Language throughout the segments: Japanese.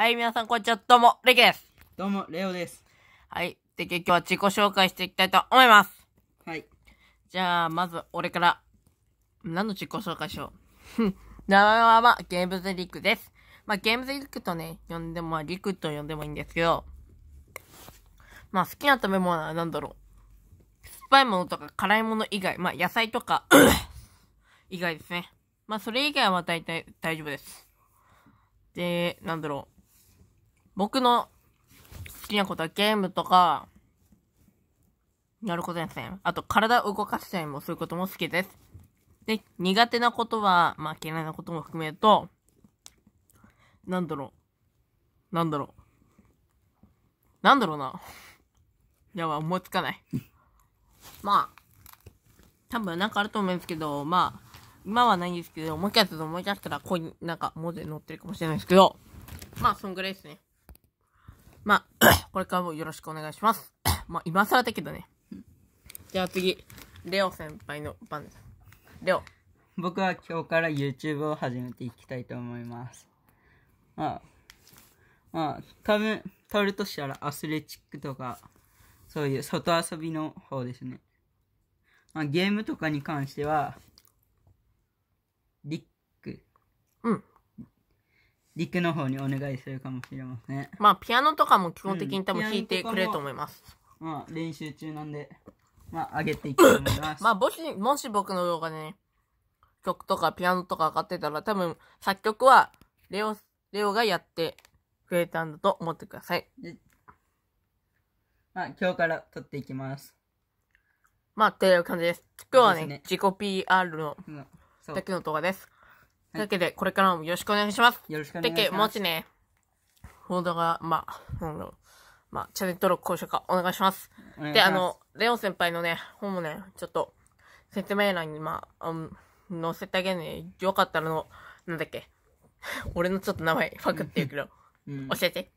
はい、皆さん、こんにちは。どうも、レイケです。どうも、レオです。はい。で、今日は自己紹介していきたいと思います。はい。じゃあ、まず、俺から、何の自己紹介しよう。名前は、まあ、ゲームズリクです。まあ、ゲームズリクとね、呼んでも、まあ、リクと呼んでもいいんですけど、まあ、好きな食べ物は何だろう。酸っぱいものとか辛いもの以外、まあ、野菜とか 以外ですね。まあ、それ以外は大体大丈夫です。で、なんだろう。僕の好きなことはゲームとか、やることですね。あと、体を動かしたりもすることも好きです。で、苦手なことは、まあ、嫌いなことも含めると、なんだろう。なんだろう。なんだろうな。やば、思いつかない。まあ、多分なんかあると思うんですけど、まあ、今はないんですけど、もう一回ちょっと思い出したら、ここになんか文字載ってるかもしれないですけど、まあ、そんぐらいですね。まあ、これからもよろしくお願いします。まあ、今更だけどね。じゃあ次、レオ先輩の番です。レオ。僕は今日から YouTube を始めていきたいと思います。まあ、まあ、多分、とるとしたらアスレチックとか、そういう外遊びの方ですね。まあ、ゲームとかに関しては、陸の方にお願いするかもしれません。まあ、ピアノとかも基本的に多分弾いてくれると思います。まあ、練習中なんで、まあ、上げていきたいと思います。まあ、もし、もし僕の動画でね、曲とかピアノとか上がってたら、多分、作曲は、レオ、レオがやってくれたんだと思ってください。まあ、今日から撮っていきます。まあ、という感じです。今日はね、ね自己 PR のうんの動画です。というわけで、これからもよろしくお願いします。よろしくお願いします。もしね、フォードが、まあ、なんだろう。まあ、チャンネル登録、高評価、お願いします。で、あの、レオン先輩のね、本もね、ちょっと、説明欄に、まあ、うん、載せてあげるね。よかったらの、なんだっけ。俺のちょっと名前、ファクって言うけど、うん、教えて。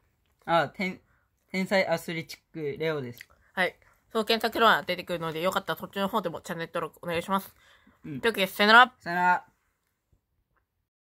あ、天、天才アスレチック、レオです。はい。そう、検索欄出てくるので、よかったら途中の方でもチャンネル登録お願いします。うん、というわけで、さよなら。さよなら。